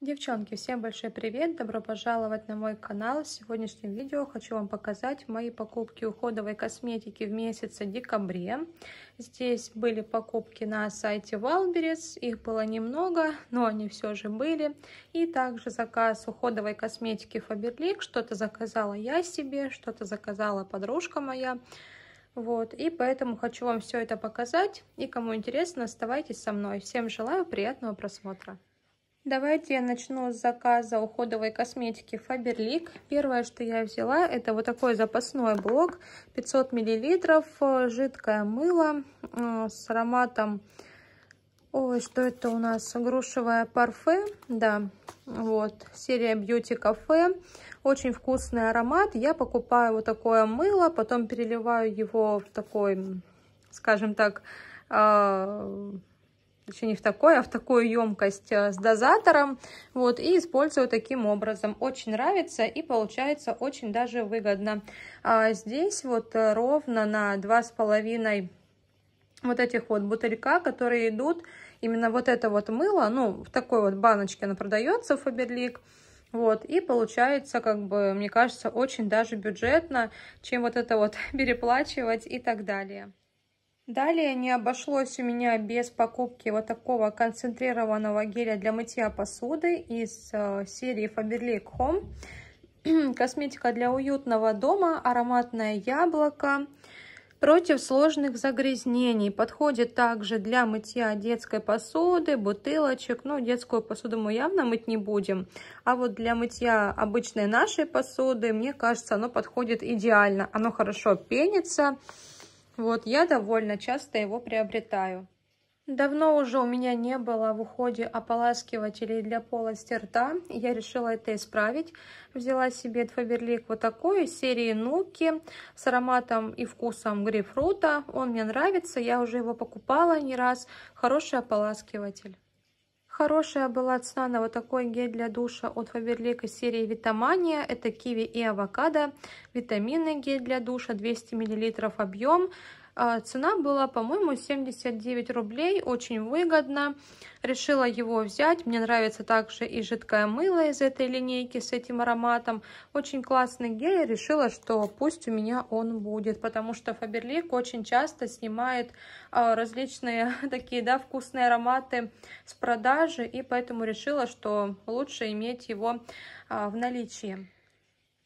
Девчонки, всем большой привет! Добро пожаловать на мой канал! В сегодняшнем видео хочу вам показать мои покупки уходовой косметики в месяце декабре. Здесь были покупки на сайте Валберес, их было немного, но они все же были. И также заказ уходовой косметики Фаберлик, что-то заказала я себе, что-то заказала подружка моя. Вот, и поэтому хочу вам все это показать. И кому интересно, оставайтесь со мной. Всем желаю приятного просмотра. Давайте я начну с заказа уходовой косметики Faberlic. Первое, что я взяла, это вот такой запасной блок, 500 мл, жидкое мыло э, с ароматом, ой, что это у нас, грушевое парфе, да, вот, серия Beauty Cafe. Очень вкусный аромат. Я покупаю вот такое мыло, потом переливаю его в такой, скажем так, э, еще не в такой, а в такую емкость э, с дозатором, вот, и использую таким образом. Очень нравится и получается очень даже выгодно. А здесь вот э, ровно на 2,5 вот этих вот бутылька, которые идут, именно вот это вот мыло, ну, в такой вот баночке оно продается, Фаберлик, вот, и получается, как бы, мне кажется, очень даже бюджетно, чем вот это вот переплачивать и так далее. Далее не обошлось у меня без покупки вот такого концентрированного геля для мытья посуды из э, серии Faberlic Home. Косметика для уютного дома, ароматное яблоко против сложных загрязнений. Подходит также для мытья детской посуды, бутылочек. Ну, детскую посуду мы явно мыть не будем. А вот для мытья обычной нашей посуды, мне кажется, оно подходит идеально. Оно хорошо пенится вот я довольно часто его приобретаю. Давно уже у меня не было в уходе ополаскивателей для полости рта. Я решила это исправить. Взяла себе Фаберлик вот такой серии Нуки с ароматом и вкусом грейпфрута. Он мне нравится, я уже его покупала не раз. Хороший ополаскиватель. Хорошая была цена на вот такой гель для душа от Faberlic серии Витамания. Это киви и авокадо. Витаминный гель для душа 200 мл объем. А, цена была, по-моему, 79 рублей, очень выгодно. Решила его взять. Мне нравится также и жидкое мыло из этой линейки с этим ароматом. Очень классный гель. Решила, что пусть у меня он будет, потому что Фаберлик очень часто снимает а, различные такие да, вкусные ароматы с продажи, и поэтому решила, что лучше иметь его а, в наличии.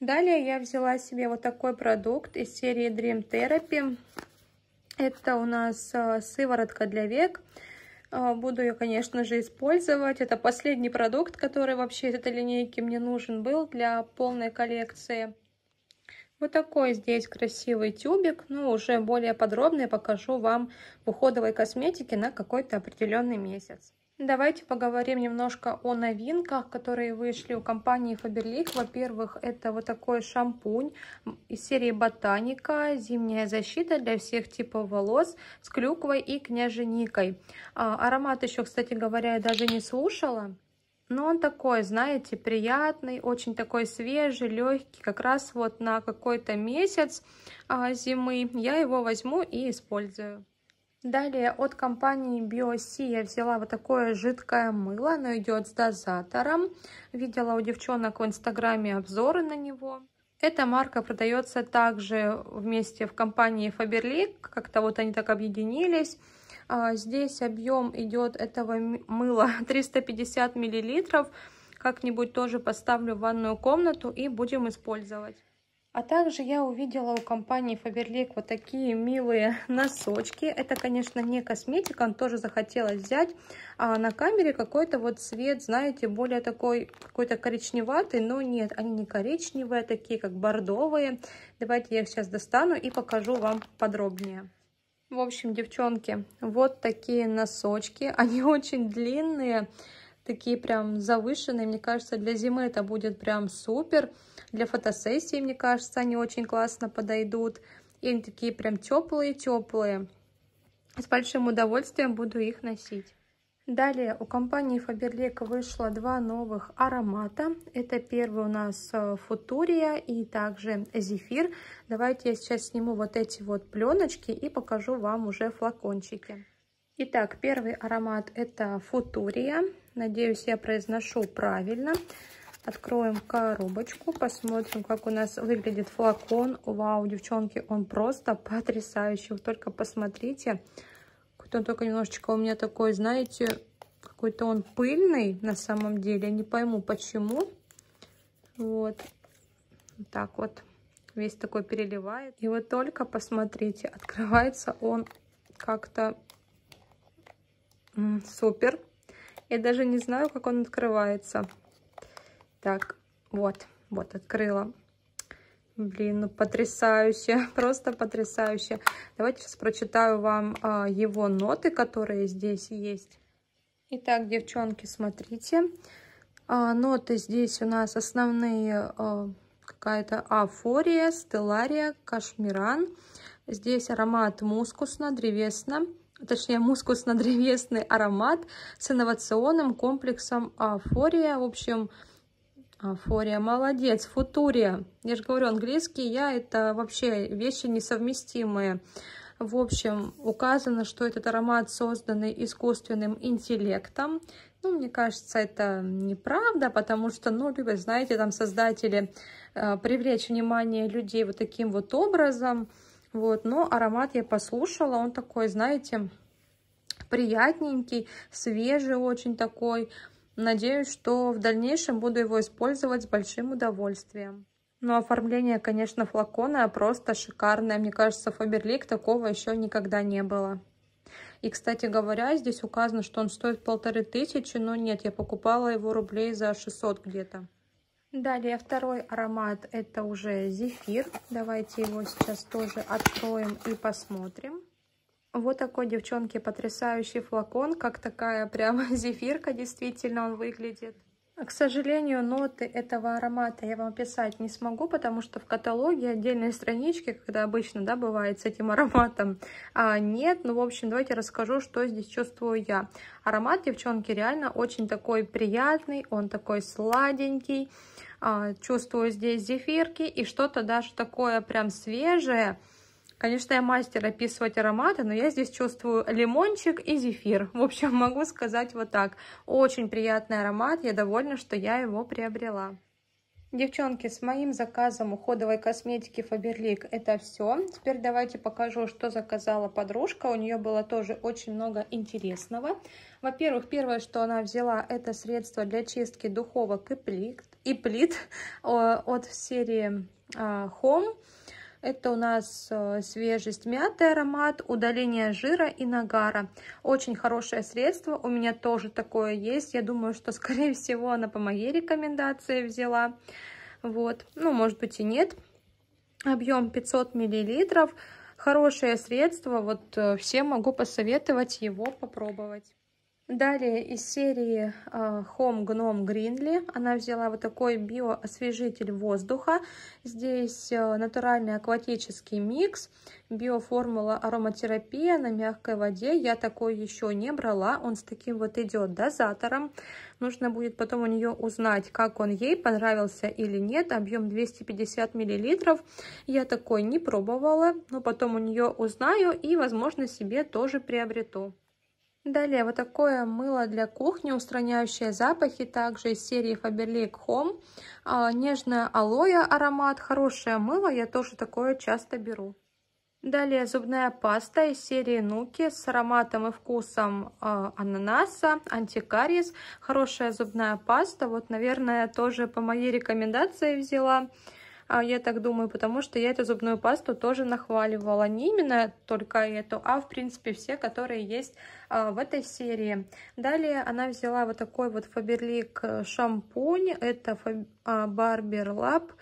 Далее я взяла себе вот такой продукт из серии Dream Therapy. Это у нас э, сыворотка для век. Э, буду ее, конечно же, использовать. Это последний продукт, который вообще из этой линейки мне нужен был для полной коллекции. Вот такой здесь красивый тюбик, но ну, уже более подробно я покажу вам в уходовой косметике на какой-то определенный месяц. Давайте поговорим немножко о новинках, которые вышли у компании Faberlic. Во-первых, это вот такой шампунь из серии Ботаника, зимняя защита для всех типов волос с клюквой и княженикой. А, аромат еще, кстати говоря, я даже не слушала. Но он такой, знаете, приятный, очень такой свежий, легкий. Как раз вот на какой-то месяц а, зимы я его возьму и использую. Далее от компании Биоси я взяла вот такое жидкое мыло, оно идет с дозатором. Видела у девчонок в инстаграме обзоры на него. Эта марка продается также вместе в компании Faberlic, как-то вот они так объединились. А, здесь объем идет этого мыла 350 миллилитров. Как-нибудь тоже поставлю в ванную комнату и будем использовать. А также я увидела у компании Faberlic вот такие милые носочки. Это, конечно, не косметика, но тоже захотелось взять. А на камере какой-то вот цвет, знаете, более такой, какой-то коричневатый. Но нет, они не коричневые, а такие как бордовые. Давайте я их сейчас достану и покажу вам подробнее. В общем, девчонки, вот такие носочки. Они очень длинные, такие прям завышенные. Мне кажется, для зимы это будет прям супер. Супер. Для фотосессии, мне кажется, они очень классно подойдут. И они такие прям теплые-теплые. С большим удовольствием буду их носить. Далее у компании Faberlic вышло два новых аромата. Это первый у нас Футурия э, и также Зефир. Давайте я сейчас сниму вот эти вот пленочки и покажу вам уже флакончики. Итак, первый аромат это Футурия. Надеюсь, я произношу правильно. Откроем коробочку, посмотрим, как у нас выглядит флакон. Вау, девчонки, он просто потрясающий. Вы только посмотрите. Какой-то он только немножечко у меня такой, знаете, какой-то он пыльный на самом деле. Не пойму, почему. вот так вот. Весь такой переливает. И вот только посмотрите, открывается он как-то супер. Я даже не знаю, как он открывается. Так, вот, вот, открыла. Блин, ну потрясающе, просто потрясающе. Давайте сейчас прочитаю вам а, его ноты, которые здесь есть. Итак, девчонки, смотрите. А, ноты здесь у нас основные, а, какая-то афория, стеллария, кашмиран. Здесь аромат мускусно-древесно, точнее мускусно-древесный аромат с инновационным комплексом афория. В общем, а, Фория, молодец, футурия. Я же говорю, английский я это вообще вещи несовместимые. В общем, указано, что этот аромат созданный искусственным интеллектом. Ну, мне кажется, это неправда, потому что, ну, любят, знаете, там создатели э, привлечь внимание людей вот таким вот образом. Вот, но аромат я послушала, он такой, знаете, приятненький, свежий очень такой. Надеюсь, что в дальнейшем буду его использовать с большим удовольствием. Но ну, а оформление, конечно, флакона просто шикарное. Мне кажется, Фаберлик такого еще никогда не было. И, кстати говоря, здесь указано, что он стоит полторы тысячи, но нет, я покупала его рублей за 600 где-то. Далее второй аромат, это уже зефир. Давайте его сейчас тоже откроем и посмотрим. Вот такой, девчонки, потрясающий флакон, как такая прям зефирка, действительно он выглядит. К сожалению, ноты этого аромата я вам писать не смогу, потому что в каталоге отдельной странички, когда обычно, да, бывает с этим ароматом, а, нет. Ну, в общем, давайте расскажу, что здесь чувствую я. Аромат, девчонки, реально очень такой приятный, он такой сладенький. А, чувствую здесь зефирки и что-то даже такое прям свежее, Конечно, я мастер описывать ароматы, но я здесь чувствую лимончик и зефир. В общем, могу сказать вот так. Очень приятный аромат, я довольна, что я его приобрела. Девчонки, с моим заказом уходовой косметики Faberlic это все. Теперь давайте покажу, что заказала подружка. У нее было тоже очень много интересного. Во-первых, первое, что она взяла, это средство для чистки духовок и плит, и плит от серии а, Home. Это у нас э, свежесть мяты, аромат, удаление жира и нагара. Очень хорошее средство, у меня тоже такое есть. Я думаю, что, скорее всего, она по моей рекомендации взяла. Вот, ну, может быть и нет. Объем 500 миллилитров. Хорошее средство, вот э, все могу посоветовать его попробовать. Далее из серии Home Gnome Greenly она взяла вот такой биоосвежитель воздуха. Здесь а, натуральный акватический микс, биоформула ароматерапия на мягкой воде. Я такой еще не брала, он с таким вот идет дозатором. Нужно будет потом у нее узнать, как он ей понравился или нет. Объем 250 мл. Я такой не пробовала, но потом у нее узнаю и, возможно, себе тоже приобрету. Далее вот такое мыло для кухни, устраняющее запахи, также из серии Faberlic Home. А, нежное алоэ аромат, хорошее мыло, я тоже такое часто беру. Далее зубная паста из серии Nuki с ароматом и вкусом э, ананаса, антикариес. Хорошая зубная паста, вот, наверное, тоже по моей рекомендации взяла. А я так думаю, потому что я эту зубную пасту тоже нахваливала. Не именно только эту, а в принципе все, которые есть а, в этой серии. Далее она взяла вот такой вот Faberlic э, шампунь, это а, Barber Lab.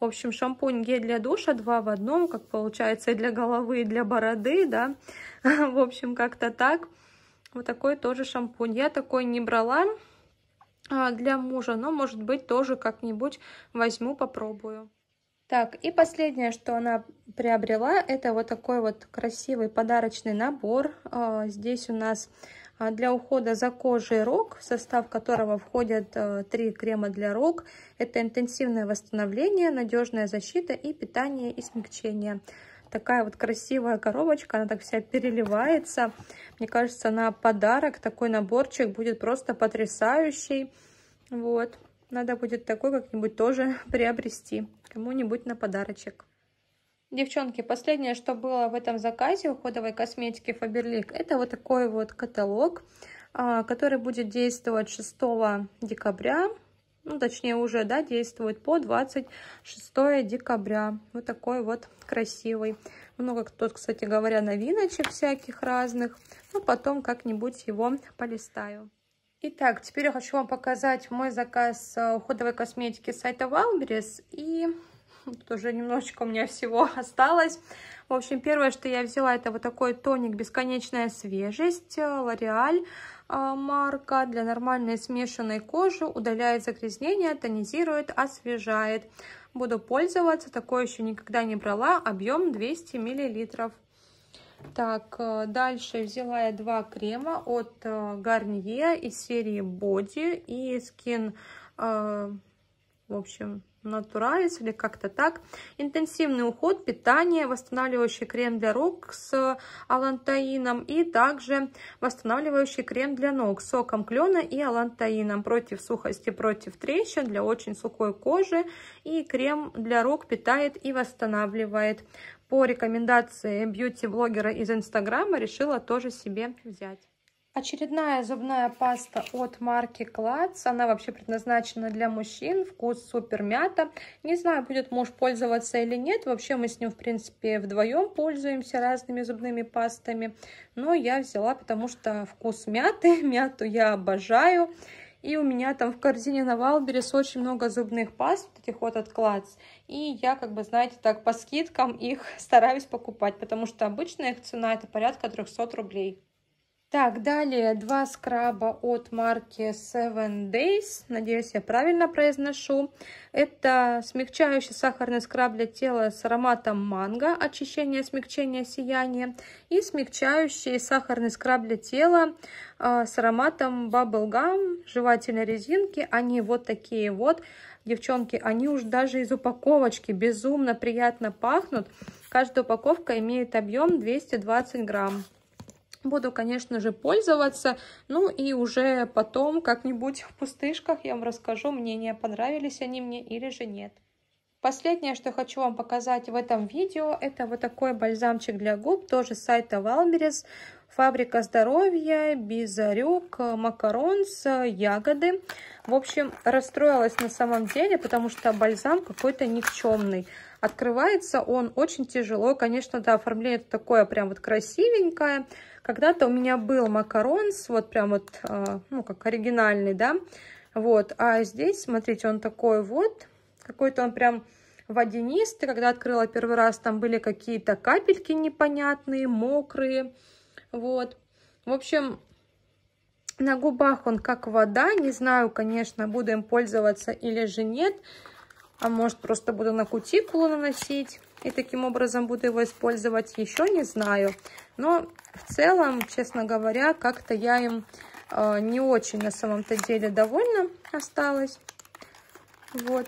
В общем, шампунь гель для душа, два в одном, как получается, и для головы, и для бороды, да. В общем, как-то так. Вот такой тоже шампунь. Я такой не брала а, для мужа, но, может быть, тоже как-нибудь возьму, попробую. Так, и последнее, что она приобрела, это вот такой вот красивый подарочный набор. А, здесь у нас а, для ухода за кожей рог, в состав которого входят а, три крема для рог. Это интенсивное восстановление, надежная защита и питание и смягчение. Такая вот красивая коробочка, она так вся переливается. Мне кажется, на подарок такой наборчик будет просто потрясающий. Вот. Надо будет такой как-нибудь тоже приобрести. Кому-нибудь на подарочек. Девчонки, последнее, что было в этом заказе уходовой косметики Faberlic, это вот такой вот каталог, а, который будет действовать 6 декабря. Ну, точнее, уже, да, действует по 26 декабря. Вот такой вот красивый. Много тут, кстати говоря, новиночек всяких разных. Ну, потом как-нибудь его полистаю. Итак, теперь я хочу вам показать мой заказ э, уходовой косметики сайта Валберес. И тут уже немножечко у меня всего осталось. В общем, первое, что я взяла, это вот такой тоник «Бесконечная свежесть» L'Oreal э, э, марка для нормальной смешанной кожи, удаляет загрязнения, тонизирует, освежает. Буду пользоваться, такое еще никогда не брала, объем 200 миллилитров. Так, э, дальше взяла я два крема от э, Garnier из серии Body и Skin, э, в общем, Натурайс или как-то так. Интенсивный уход, питание, восстанавливающий крем для рук с алантаином и также восстанавливающий крем для ног с соком клена и алантаином против сухости, против трещин, для очень сухой кожи. И крем для рук питает и восстанавливает по рекомендации бьюти-блогера из Инстаграма решила тоже себе взять. Очередная зубная паста от марки Клац. Она вообще предназначена для мужчин. Вкус супер мята. Не знаю, будет муж пользоваться или нет. Вообще мы с ним, в принципе, вдвоем пользуемся разными зубными пастами. Но я взяла, потому что вкус мяты. Мяту я обожаю. И у меня там в корзине на Валберес очень много зубных паст, вот этих вот от И я, как бы, знаете, так по скидкам их стараюсь покупать, потому что обычная их цена это порядка 300 рублей. Так, далее два скраба от марки Seven Days. Надеюсь, я правильно произношу. Это смягчающий сахарный скраб для тела с ароматом манго, очищение, смягчение, сияние. И смягчающий сахарный скраб для тела э, с ароматом bubblegum, жевательной резинки. Они вот такие вот. Девчонки, они уж даже из упаковочки безумно приятно пахнут. Каждая упаковка имеет объем 220 грамм. Буду, конечно же, пользоваться. Ну и уже потом как-нибудь в пустышках я вам расскажу, мнение, понравились они мне или же нет. Последнее, что хочу вам показать в этом видео, это вот такой бальзамчик для губ, тоже с сайта Walmeris. Фабрика здоровья, бизарюк, макаронс, ягоды. В общем, расстроилась на самом деле, потому что бальзам какой-то никчемный. Открывается он очень тяжело. Конечно, да, оформление такое прям вот красивенькое. Когда-то у меня был макаронс, вот прям вот, а, ну, как оригинальный, да, вот. А здесь, смотрите, он такой вот, какой-то он прям водянистый. Когда открыла первый раз, там были какие-то капельки непонятные, мокрые, вот. В общем, на губах он как вода, не знаю, конечно, буду им пользоваться или же нет. А может, просто буду на кутикулу наносить и таким образом буду его использовать, еще не знаю. Но в целом, честно говоря, как-то я им э, не очень на самом-то деле довольна осталась. Вот.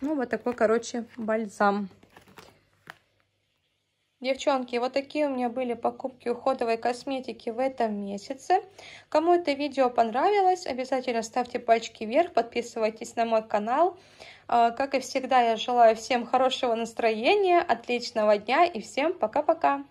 Ну, вот такой, короче, бальзам. Девчонки, вот такие у меня были покупки уходовой косметики в этом месяце. Кому это видео понравилось, обязательно ставьте пальчики вверх, подписывайтесь на мой канал. А, как и всегда, я желаю всем хорошего настроения, отличного дня и всем пока-пока!